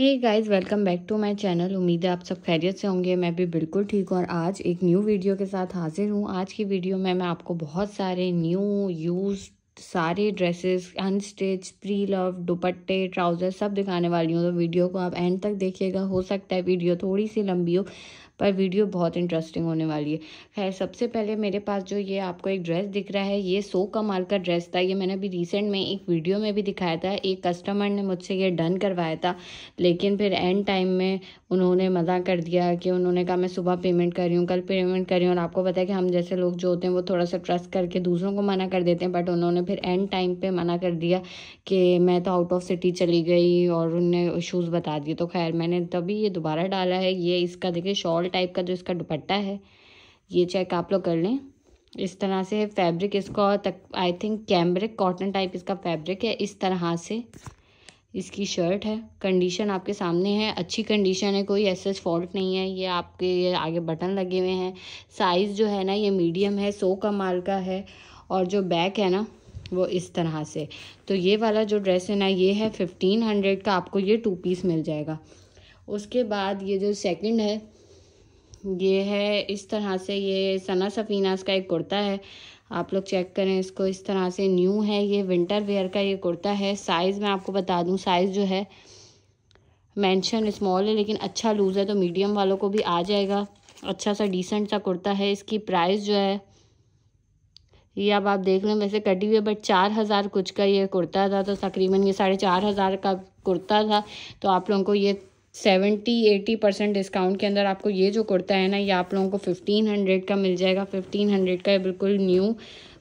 hey guys welcome back to my channel उम्मीद है आप सब खैरियत से होंगे मैं भी बिल्कुल ठीक हूँ और आज एक न्यू वीडियो के साथ हाजिर हूँ आज की वीडियो में मैं आपको बहुत सारे न्यू यूज सारे ड्रेसेस अनस्टिच प्री लव दुपट्टे ट्राउज़र सब दिखाने वाली हूँ तो वीडियो को आप एंड तक देखिएगा हो सकता है वीडियो थोड़ी सी लंबी हो पर वीडियो बहुत इंटरेस्टिंग होने वाली है खैर सबसे पहले मेरे पास जो ये आपको एक ड्रेस दिख रहा है ये सो कमाल का ड्रेस था ये मैंने अभी रिसेंट में एक वीडियो में भी दिखाया था एक कस्टमर ने मुझसे ये डन करवाया था लेकिन फिर एंड टाइम में उन्होंने मज़ा कर दिया कि उन्होंने कहा मैं सुबह पेमेंट कर रही हूँ कल पेमेंट कर रही हूँ और आपको पता है कि हम जैसे लोग जो होते हैं वो थोड़ा सा ट्रस्ट करके दूसरों को मना कर देते हैं बट उन्होंने फिर एंड टाइम पर मना कर दिया कि मैं तो आउट ऑफ सिटी चली गई और उनने शूज़ बता दिए तो खैर मैंने तभी ये दोबारा डाला है ये इसका देखिए शॉर्ट शॉल टाइप का जो इसका दुपट्टा है ये चेक आप लोग कर लें इस तरह से फैब्रिक इसका तक I think cambric cotton type इसका फैब्रिक है इस तरह से इसकी शर्ट है कंडीशन आपके सामने है अच्छी कंडीशन है कोई ऐसे फॉल्ट नहीं है ये आपके ये आगे बटन लगे हुए हैं साइज़ जो है ना ये मीडियम है सौ का माल का है और जो बैक है ना वो इस तरह से तो ये वाला जो ड्रेस है ना ये है फिफ्टीन हंड्रेड का आपको ये टू पीस मिल जाएगा उसके बाद ये जो सेकंड है ये है इस तरह से ये सना सफीनास का एक कुर्ता है आप लोग चेक करें इसको इस तरह से न्यू है ये विंटर वेयर का ये कुर्ता है साइज़ मैं आपको बता दूँ साइज़ जो है मेंशन स्मॉल है लेकिन अच्छा लूज़ है तो मीडियम वालों को भी आ जाएगा अच्छा सा डिसेंट सा कुर्ता है इसकी प्राइस जो है ये अब आप देख लें वैसे कटी हुई है बट चार हज़ार कुछ का ये कुर्ता था तो तकरीबन ये साढ़े चार हज़ार का कुर्ता था तो आप लोगों को ये सेवेंटी एटी परसेंट डिस्काउंट के अंदर आपको ये जो कुर्ता है ना ये आप लोगों को फिफ्टीन हंड्रेड का मिल जाएगा फिफ्टीन हंड्रेड का बिल्कुल न्यू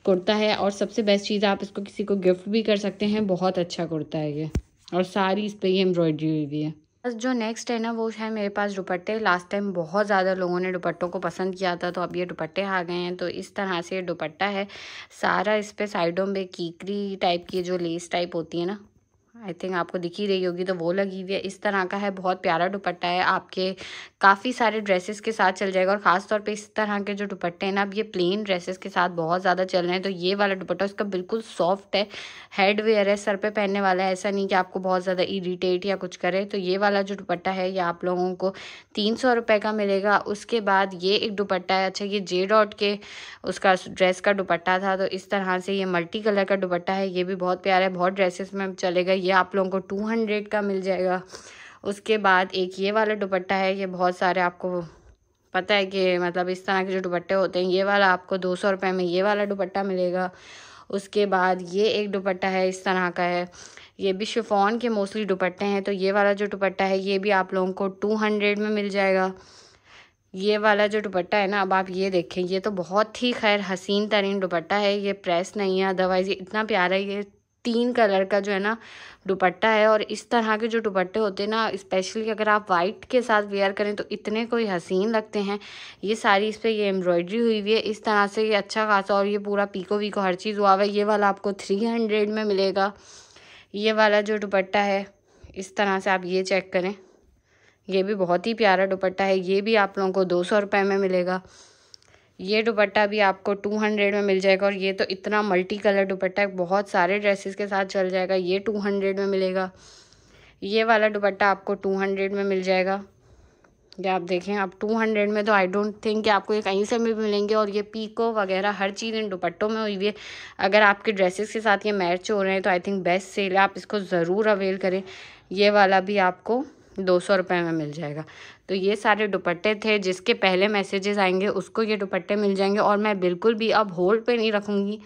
कुर्ता है और सबसे बेस्ट चीज़ आप इसको किसी को गिफ्ट भी कर सकते हैं बहुत अच्छा कुर्ता है ये और सारी इस पर ही एम्ब्रॉयडरी हुई भी है बस जो नेक्स्ट है ना वो है मेरे पास दुपट्टे लास्ट टाइम बहुत ज़्यादा लोगों ने दुपट्टों को पसंद किया था तो अब ये दुपट्टे आ गए हैं तो इस तरह से ये दुपट्टा है सारा इस पर साइडों में कीकरी टाइप की जो लेस टाइप होती है ना आई थिंक आपको दिख ही रही होगी तो वो लगी हुई है इस तरह का है बहुत प्यारा दुपट्टा है आपके काफ़ी सारे ड्रेसेस के साथ चल जाएगा और ख़ास तौर पे इस तरह के जो दुपट्टे हैं ना अब ये प्लेन ड्रेसेस के साथ बहुत ज़्यादा चल रहे हैं तो ये वाला दुपट्टा उसका बिल्कुल सॉफ्ट है हेड वेयर है सर पे पहनने वाला है ऐसा नहीं कि आपको बहुत ज़्यादा इरीटेट या कुछ करे तो ये वाला जो दुपट्टा है ये आप लोगों को तीन सौ रुपये का मिलेगा उसके बाद ये एक दुपट्टा है अच्छा ये जे डॉट के उसका ड्रेस का दुपट्टा था तो इस तरह से ये मल्टी कलर का दुपट्टा है ये भी बहुत प्यारा है बहुत ड्रेसेस में चलेगा ये आप लोगों को टू हंड्रेड का मिल जाएगा उसके बाद एक ये वाला दुपट्टा है ये बहुत सारे आपको पता है कि मतलब इस तरह के जो दुपट्टे होते हैं ये वाला आपको दो सौ रुपये में ये वाला दुपट्टा मिलेगा उसके बाद ये एक दुपट्टा है इस तरह का है ये भी शिफॉन के मोस्टली दुपट्टे हैं तो ये वाला जो दुपट्टा है ये भी आप लोगों को टू हंड्रेड में मिल जाएगा ये वाला जो दुपट्टा है ना अब आप ये देखें ये तो बहुत ही खैर हसीन तरीन दुपट्टा है ये प्रेस नहीं है अदरवाइज़ ये इतना प्यारा है ये तीन कलर का जो है ना दुपट्टा है और इस तरह के जो दुपट्टे होते हैं ना स्पेशली अगर आप वाइट के साथ वेयर करें तो इतने कोई हसीन लगते हैं ये सारी इस पर ये एम्ब्रॉयडरी हुई हुई है इस तरह से ये अच्छा खासा और ये पूरा पीको वीको हर चीज़ हुआ हुआ है ये वाला आपको थ्री हंड्रेड में मिलेगा ये वाला जो दुपट्टा है इस तरह से आप ये चेक करें ये भी बहुत ही प्यारा दुपट्टा है ये भी आप लोगों को दो सौ रुपये में मिलेगा ये दुपट्टा भी आपको टू हंड्रेड में मिल जाएगा और ये तो इतना मल्टी कलर दुपट्टा है बहुत सारे ड्रेसेस के साथ चल जाएगा ये टू हंड्रेड में मिलेगा ये वाला दुपट्टा आपको टू हंड्रेड में मिल जाएगा ये आप देखें आप टू हंड्रेड में तो आई डोंट थिंक कि आपको ये कहीं से भी मिलेंगे और ये पीको वगैरह हर चीज़ इन दुपट्टों में हुई है अगर आपके ड्रेसेस के साथ ये मैच हो रहे हैं तो आई थिंक बेस्ट सेल है आप इसको ज़रूर अवेल करें ये वाला भी आपको दो सौ रुपये में मिल जाएगा तो ये सारे दुपट्टे थे जिसके पहले मैसेजेस आएंगे उसको ये दुपट्टे मिल जाएंगे और मैं बिल्कुल भी अब होल्ड पे नहीं रखूँगी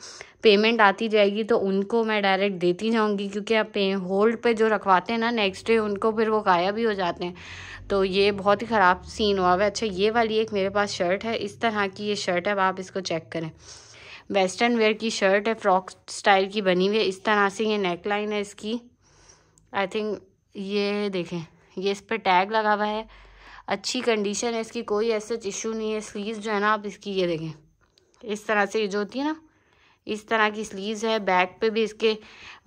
पेमेंट आती जाएगी तो उनको मैं डायरेक्ट देती जाऊँगी क्योंकि अब पे होल्ड पे जो रखवाते हैं ना नेक्स्ट डे उनको फिर वो गायब भी हो जाते हैं तो ये बहुत ही ख़राब सीन हुआ है अच्छा ये वाली एक मेरे पास शर्ट है इस तरह की ये शर्ट है अब आप इसको चेक करें वेस्टर्न वेयर की शर्ट है फ्रॉक स्टाइल की बनी हुई है इस तरह से ये नेक लाइन है इसकी आई थिंक ये देखें ये इस पर टैग लगा हुआ है अच्छी कंडीशन है इसकी कोई ऐसा इशू नहीं है स्लीव जो है ना आप इसकी ये देखें इस तरह से ये जो होती है ना इस तरह की स्लीव्स है बैक पे भी इसके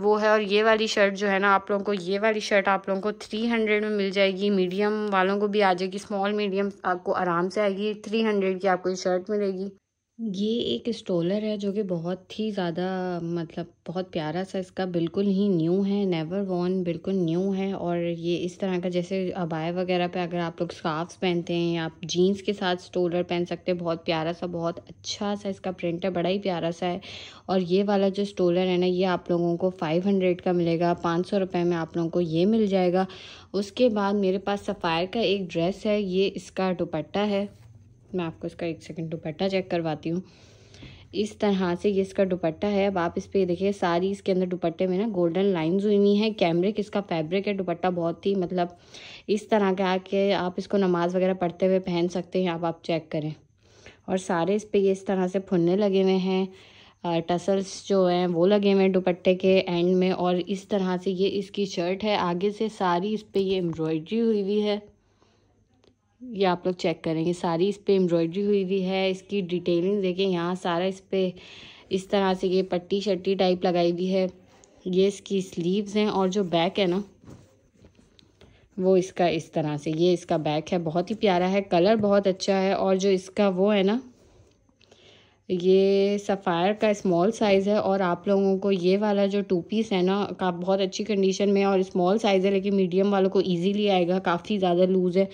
वो है और ये वाली शर्ट जो है ना आप लोगों को ये वाली शर्ट आप लोगों को थ्री हंड्रेड में मिल जाएगी मीडियम वालों को भी आ जाएगी स्मॉल मीडियम आपको आराम से आएगी थ्री हंड्रेड की आपको ये शर्ट मिलेगी ये एक स्टोलर है जो कि बहुत ही ज़्यादा मतलब बहुत प्यारा सा इसका बिल्कुल ही न्यू है नेवर वॉन बिल्कुल न्यू है और ये इस तरह का जैसे अबाय वगैरह पे अगर आप लोग स्काफ्स पहनते हैं या आप जीन्स के साथ स्टोलर पहन सकते हैं बहुत प्यारा सा बहुत अच्छा सा इसका प्रिंट है बड़ा ही प्यारा सा है और ये वाला जो स्टोलर है ना ये आप लोगों को फाइव हंड्रेड का मिलेगा पाँच सौ रुपये में आप लोगों को ये मिल जाएगा उसके बाद मेरे पास सफ़ायर का एक ड्रेस है ये इसका दुपट्टा है मैं आपको इसका एक सेकंड दुपट्टा चेक करवाती हूँ इस तरह से ये इसका दुपट्टा है अब आप इस पर देखिए सारी इसके अंदर दुपट्टे में ना गोल्डन लाइंस हुई हुई हैं के इसका फैब्रिक है दुपट्टा बहुत ही मतलब इस तरह का आके आप इसको नमाज़ वगैरह पढ़ते हुए पहन सकते हैं आप आप चेक करें और सारे इस पर ये इस तरह से फुनने लगे हुए हैं टसल्स जो हैं वो लगे हुए हैं दुपट्टे के एंड में और इस तरह से ये इसकी शर्ट है आगे से सारी इस पर ये एम्ब्रॉयड्री हुई हुई है ये आप लोग चेक करेंगे सारी इस पर एम्ब्रॉयडरी हुई हुई है इसकी डिटेलिंग देखें यहाँ सारा इस पर इस तरह से ये पट्टी शट्टी टाइप लगाई हुई है ये इसकी स्लीव्स हैं और जो बैक है ना वो इसका इस तरह से ये इसका बैक है बहुत ही प्यारा है कलर बहुत अच्छा है और जो इसका वो है ना ये सफ़ायर का स्मॉल साइज़ है और आप लोगों को ये वाला जो टू पीस है ना का बहुत अच्छी कंडीशन में है और स्मॉल साइज़ है लेकिन मीडियम वालों को इजीली आएगा काफ़ी ज़्यादा लूज़ है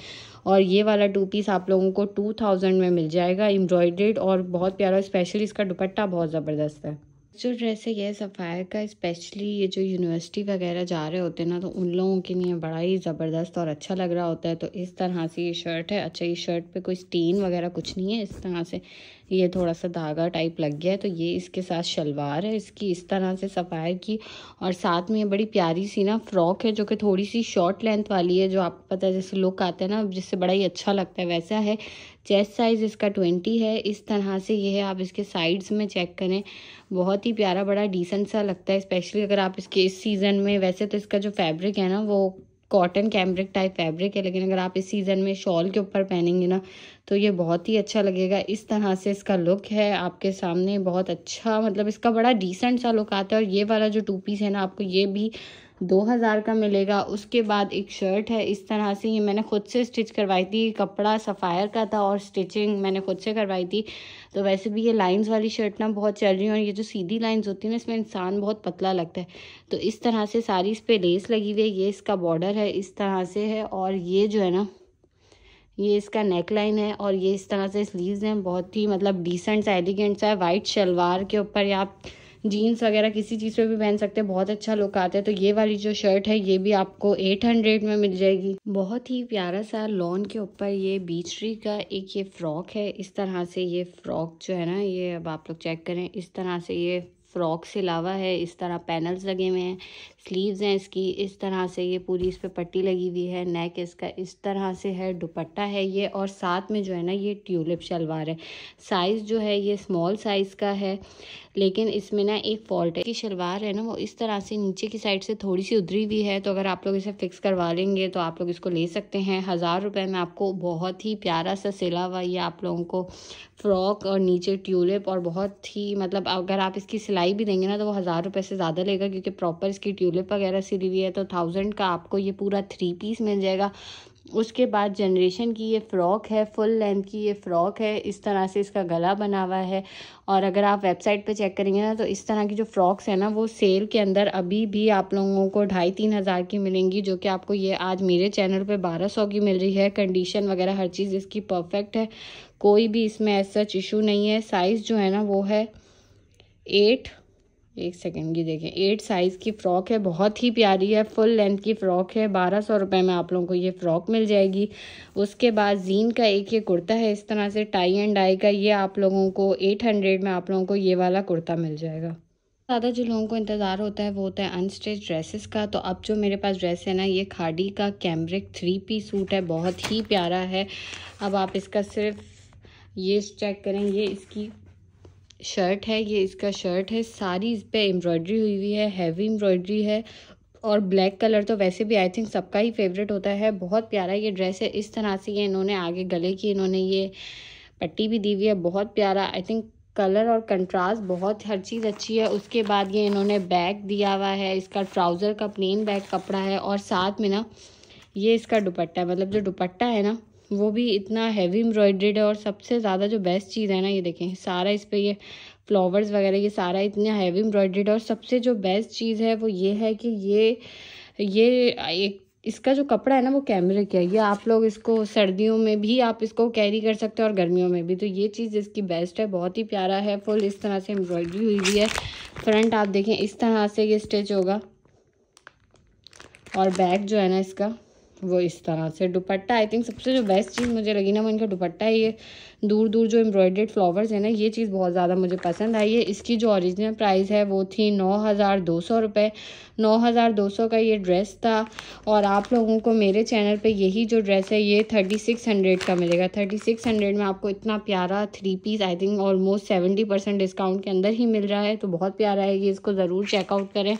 और ये वाला टू पीस आप लोगों को टू थाउजेंड में मिल जाएगा एम्ब्रॉयड्रेड और बहुत प्यारा स्पेशली इसका दुपट्टा बहुत ज़बरदस्त है जो ड्रेस है यह सफ़ायर का स्पेशली ये जो यूनिवर्सिटी वगैरह जा रहे होते हैं ना तो उन लोगों के लिए बड़ा ही ज़बरदस्त और अच्छा लग रहा होता है तो इस तरह से ये शर्ट है अच्छा ये शर्ट पे कोई स्टीन वगैरह कुछ नहीं है इस तरह से ये थोड़ा सा धागा टाइप लग गया है तो ये इसके साथ शलवार है इसकी इस तरह से सफ़ायर की और साथ में ये बड़ी प्यारी सी ना फ्रॉक है जो कि थोड़ी सी शॉर्ट लेंथ वाली है जो आपको पता है जैसे लुक आता है ना जिससे बड़ा ही अच्छा लगता है वैसा है चेस्ट साइज़ इसका ट्वेंटी है इस तरह से ये है आप इसके साइड्स में चेक करें बहुत ही प्यारा बड़ा डिसेंट सा लगता है स्पेशली अगर आप इसके इस सीज़न में वैसे तो इसका जो फैब्रिक है ना वो कॉटन कैम्ब्रिक टाइप फैब्रिक है लेकिन अगर आप इस सीज़न में शॉल के ऊपर पहनेंगे ना तो ये बहुत ही अच्छा लगेगा इस तरह से इसका लुक है आपके सामने बहुत अच्छा मतलब इसका बड़ा डिसेंट सा लुक आता है और ये वाला जो टू पीस है ना आपको ये भी दो हज़ार का मिलेगा उसके बाद एक शर्ट है इस तरह से ये मैंने ख़ुद से स्टिच करवाई थी कपड़ा सफ़ायर का था और स्टिचिंग मैंने ख़ुद से करवाई थी तो वैसे भी ये लाइंस वाली शर्ट ना बहुत चल रही है और ये जो सीधी लाइंस होती है ना इसमें इंसान बहुत पतला लगता है तो इस तरह से सारी इस पर लेस लगी हुई है ये इसका बॉर्डर है इस तरह से है और ये जो है ना ये इसका नेक लाइन है और ये इस तरह से स्लीव्स हैं बहुत ही मतलब डिसेंट सा एलिगेंट सा है वाइट शलवार के ऊपर या आप जीन्स वगैरह किसी चीज़ पे भी पहन सकते हैं बहुत अच्छा लुक आता है तो ये वाली जो शर्ट है ये भी आपको 800 में मिल जाएगी बहुत ही प्यारा सा लॉन के ऊपर ये बीच ट्री का एक ये फ्रॉक है इस तरह से ये फ्रॉक जो है ना ये अब आप लोग चेक करें इस तरह से ये फ्रॉक से लावा है इस तरह पैनल्स लगे हुए हैं स्लीव्स हैं इसकी इस तरह से ये पूरी इस पर पट्टी लगी हुई है नेक इसका इस तरह से है दुपट्टा है ये और साथ में जो है ना ये ट्यूलिप शलवार है साइज़ जो है ये स्मॉल साइज़ का है लेकिन इसमें ना एक फॉल्ट है कि शलवार है ना वो इस तरह से नीचे की साइड से थोड़ी सी उधरी हुई है तो अगर आप लोग इसे फिक्स करवा लेंगे तो आप लोग इसको ले सकते हैं हज़ार रुपये में आपको बहुत ही प्यारा सा सिला हुआ ये आप लोगों को फ्रॉक और नीचे ट्यूलिप और बहुत ही मतलब अगर आप इसकी सिलाई भी देंगे ना तो वो हज़ार रुपये से ज़्यादा लेगा क्योंकि प्रॉपर इसकी ट्यूलिप टैबलेट वगैरह से हुई है तो थाउजेंड का आपको ये पूरा थ्री पीस मिल जाएगा उसके बाद जनरेशन की ये फ़्रॉक है फुल लेंथ की ये फ़्रॉक है इस तरह से इसका गला बना हुआ है और अगर आप वेबसाइट पे चेक करेंगे ना तो इस तरह की जो फ़्रॉक्स है ना वो सेल के अंदर अभी भी आप लोगों को ढाई तीन हज़ार की मिलेंगी जो कि आपको ये आज मेरे चैनल पे बारह सौ की मिल रही है कंडीशन वगैरह हर चीज़ इसकी परफेक्ट है कोई भी इसमें ऐसा इशू नहीं है साइज़ जो है ना वो है एट एक सेकेंड की देखें एट साइज़ की फ़्रॉक है बहुत ही प्यारी है फुल लेंथ की फ़्रॉक है बारह सौ रुपये में आप लोगों को ये फ़्रॉक मिल जाएगी उसके बाद जीन का एक ये कुर्ता है इस तरह से टाई एंड डाई का ये आप लोगों को एट हंड्रेड में आप लोगों को ये वाला कुर्ता मिल जाएगा ज़्यादा जो लोगों को इंतज़ार होता है वो होता है अनस्टिच ड्रेसेस का तो अब जो मेरे पास ड्रेस है ना ये खाड़ी का कैमरिक थ्री पी सूट है बहुत ही प्यारा है अब आप इसका सिर्फ ये चेक करें ये इसकी शर्ट है ये इसका शर्ट है सारी इस पर एम्ब्रॉयड्री हुई हुई है हैवी एम्ब्रॉयड्री है और ब्लैक कलर तो वैसे भी आई थिंक सबका ही फेवरेट होता है बहुत प्यारा ये ड्रेस है इस तरह से ये इन्होंने आगे गले की इन्होंने ये पट्टी भी दी हुई है बहुत प्यारा आई थिंक कलर और कंट्रास्ट बहुत हर चीज़ अच्छी है उसके बाद ये इन्होंने बैग दिया हुआ है इसका ट्राउज़र का प्लेन बैग कपड़ा है और साथ में ना ये इसका दुपट्टा है मतलब जो दुपट्टा है ना वो भी इतना हैवी एम्ब्रॉयड्रेड है और सबसे ज़्यादा जो बेस्ट चीज़ है ना ये देखें सारा इस पर ये फ्लावर्स वगैरह ये सारा इतना हैवी एम्ब्रॉयड्रेड और सबसे जो बेस्ट चीज़ है वो ये है कि ये ये एक इसका जो कपड़ा है ना वो कैमरे का है ये आप लोग इसको सर्दियों में भी आप इसको कैरी कर सकते हो और गर्मियों में भी तो ये चीज़ इसकी बेस्ट है बहुत ही प्यारा है फुल इस तरह से एम्ब्रॉयडरी हुई हुई है फ्रंट आप देखें इस तरह से ये स्टिच होगा और बैक जो है ना इसका वो इस तरह से दुपट्टा आई थिंक सबसे जो बेस्ट चीज़ मुझे लगी ना वो इनका दुपट्टा है ये दूर दूर जो एम्ब्रॉयडेड फ्लावर्स है ना ये चीज़ बहुत ज़्यादा मुझे पसंद आई है इसकी जो ओरिजिनल प्राइस है वो थी नौ हज़ार दो सौ रुपये नौ हज़ार दो सौ का ये ड्रेस था और आप लोगों को मेरे चैनल पर यही जो ड्रेस है ये थर्टी सिक्स हंड्रेड का मिलेगा थर्टी सिक्स हंड्रेड में आपको इतना प्यारा three piece I think almost seventy percent discount के अंदर ही मिल रहा है तो बहुत प्यारा है ये इसको ज़रूर चेकआउट करें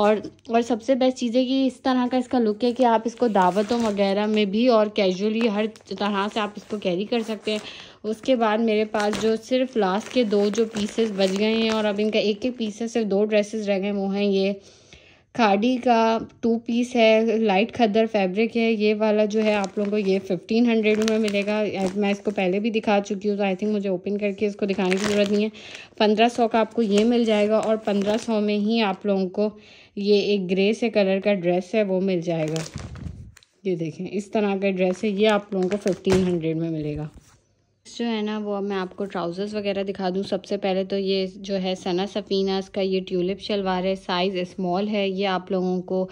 और और सबसे बेस्ट चीज़ है कि इस तरह का इसका लुक है कि आप इसको दावतों वगैरह में भी और कैजुअली हर तरह से आप इसको कैरी कर सकते हैं उसके बाद मेरे पास जो सिर्फ लास्ट के दो जो पीसेस बच गए हैं और अब इनका एक एक पीसेस सिर्फ दो ड्रेसेस रह गए वो हैं ये खाड़ी का टू पीस है लाइट खदर फैब्रिक है ये वाला जो है आप लोगों को ये फिफ्टीन हंड्रेड में मिलेगा मैं इसको पहले भी दिखा चुकी हूँ तो आई थिंक मुझे ओपन करके इसको दिखाने की ज़रूरत नहीं है पंद्रह सौ का आपको ये मिल जाएगा और पंद्रह सौ में ही आप लोगों को ये एक ग्रे से कलर का ड्रेस है वो मिल जाएगा ये देखें इस तरह का ड्रेस है ये आप लोगों को फिफ्टीन हंड्रेड में मिलेगा जो है ना वो मैं आपको ट्राउज़र्स वगैरह दिखा दूँ सबसे पहले तो ये जो है सना सफ़ीनास का ये ट्यूलिप शलवार है साइज़ स्मॉल है ये आप लोगों को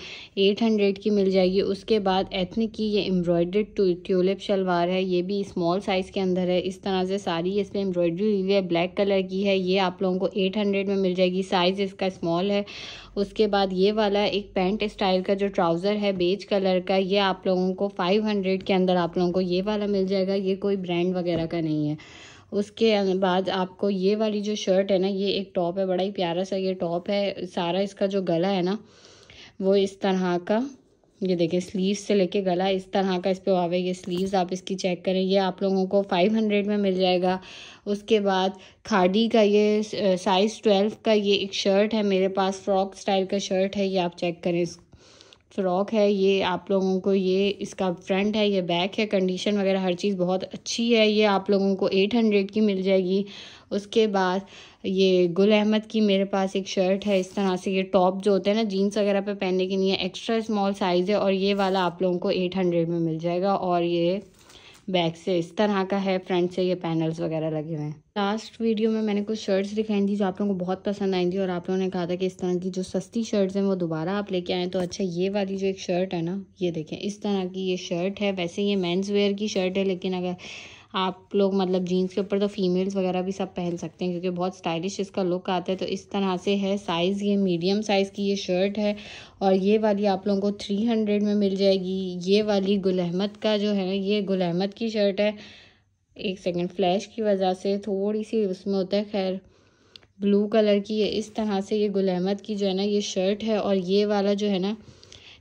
800 की मिल जाएगी उसके बाद एथनिक की ये एम्ब्रॉयड्रेड ट्यूलिप शलवार है ये भी स्मॉल साइज़ के अंदर है इस तरह से सारी इस पर एम्ब्रॉयड्री हुई है ब्लैक कलर की है ये आप लोगों को एट में मिल जाएगी साइज़ इसका स्मॉल है उसके बाद ये वाला एक पैंट स्टाइल का जो ट्राउज़र है बेज कलर का ये आप लोगों को फाइव के अंदर आप लोगों को ये वाला मिल जाएगा ये कोई ब्रांड वगैरह का ज़्यादा नहीं है उसके अं-, बाद आपको ये वाली जो शर्ट है ना ये एक टॉप है बड़ा ही प्यारा सा ये टॉप है सारा इसका जो गला है ना वो इस तरह का ये देखिए स्लीव से लेके गला इस तरह का इस पर आवे ये स्लीव्स आप इसकी चेक करें ये आप लोगों को फाइव हंड्रेड में मिल जाएगा उसके बाद खाडी का ये साइज़ ट्वेल्व का ये एक शर्ट है मेरे पास फ्रॉक स्टाइल का शर्ट है ये आप चेक करें इसको फ्रॉक है ये आप लोगों को ये इसका फ्रंट है ये बैक है कंडीशन वगैरह हर चीज़ बहुत अच्छी है ये आप लोगों को एट हंड्रेड की मिल जाएगी उसके बाद ये गुल अहमद की मेरे पास एक शर्ट है इस तरह से ये टॉप जो होते हैं ना जीन्स वगैरह पे पहनने के लिए एक्स्ट्रा स्मॉल साइज़ है और ये वाला आप लोगों को एट हंड्रेड में मिल जाएगा और ये बैक से इस तरह का है फ्रंट से ये पैनल्स वगैरह लगे हुए हैं लास्ट वीडियो में मैंने कुछ शर्ट्स दिखाई थी जो आप लोगों को बहुत पसंद आई थी और आप लोगों ने कहा था कि इस तरह की जो सस्ती शर्ट्स हैं वो दोबारा आप लेके आएँ तो अच्छा ये वाली जो एक शर्ट है ना ये देखें इस तरह की ये शर्ट है वैसे ये मैंस वेयर की शर्ट है लेकिन अगर आप लोग मतलब जीन्स के ऊपर तो फीमेल्स वगैरह भी सब पहन सकते हैं क्योंकि बहुत स्टाइलिश इसका लुक आता है तो इस तरह से है साइज़ ये मीडियम साइज़ की ये शर्ट है और ये वाली आप लोगों को थ्री हंड्रेड में मिल जाएगी ये वाली गुल अहमद का जो है ये गुल अहमद की शर्ट है एक सेकेंड फ्लैश की वजह से थोड़ी सी उसमें होता है खैर ब्लू कलर की है इस तरह से ये गुल अहमद की जो है ना ये शर्ट है और ये वाला जो है ना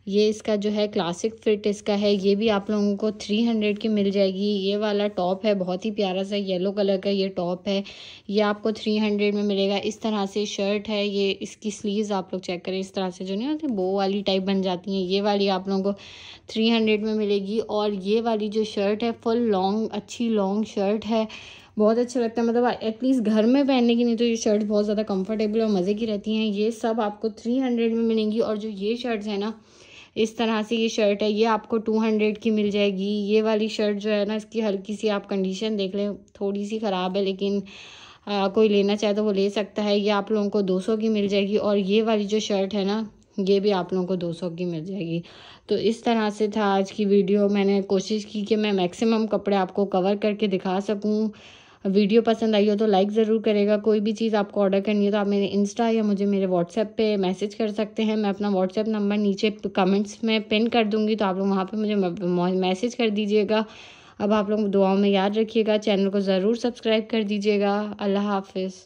ये इसका जो है क्लासिक फिट इसका है ये भी आप लोगों को थ्री हंड्रेड की मिल जाएगी ये वाला टॉप है बहुत ही प्यारा सा येलो कलर का ये टॉप है ये आपको थ्री हंड्रेड में मिलेगा इस तरह से शर्ट है ये इसकी स्लीव्स आप लोग चेक करें इस तरह से जो नहीं होती बो वाली टाइप बन जाती हैं ये वाली आप लोगों को थ्री हंड्रेड में मिलेगी और ये वाली जो शर्ट है फुल लॉन्ग अच्छी लॉन्ग शर्ट है बहुत अच्छा लगता है मतलब एटलीस्ट घर में पहनने की नहीं तो ये शर्ट बहुत ज़्यादा कम्फर्टेबल और मज़े की रहती हैं ये सब आपको थ्री हंड्रेड में मिलेंगी और जो ये शर्ट्स हैं ना इस तरह से ये शर्ट है ये आपको टू हंड्रेड की मिल जाएगी ये वाली शर्ट जो है ना इसकी हल्की सी आप कंडीशन देख लें थोड़ी सी ख़राब है लेकिन आ, कोई लेना चाहे तो वो ले सकता है ये आप लोगों को दो सौ की मिल जाएगी और ये वाली जो शर्ट है ना ये भी आप लोगों को दो सौ की मिल जाएगी तो इस तरह से था आज की वीडियो मैंने कोशिश की कि मैं मैक्सिमम कपड़े आपको कवर करके दिखा सकूँ वीडियो पसंद आई हो तो लाइक ज़रूर करेगा कोई भी चीज़ आपको ऑर्डर करनी है तो आप मेरे इंस्टा या मुझे मेरे व्हाट्सएप पे मैसेज कर सकते हैं मैं अपना व्हाट्सएप नंबर नीचे कमेंट्स में पिन कर दूँगी तो आप लोग वहाँ पर मुझे मैसेज कर दीजिएगा अब आप लोग दुआओं में याद रखिएगा चैनल को ज़रूर सब्सक्राइब कर दीजिएगा अल्लाह हाफिज़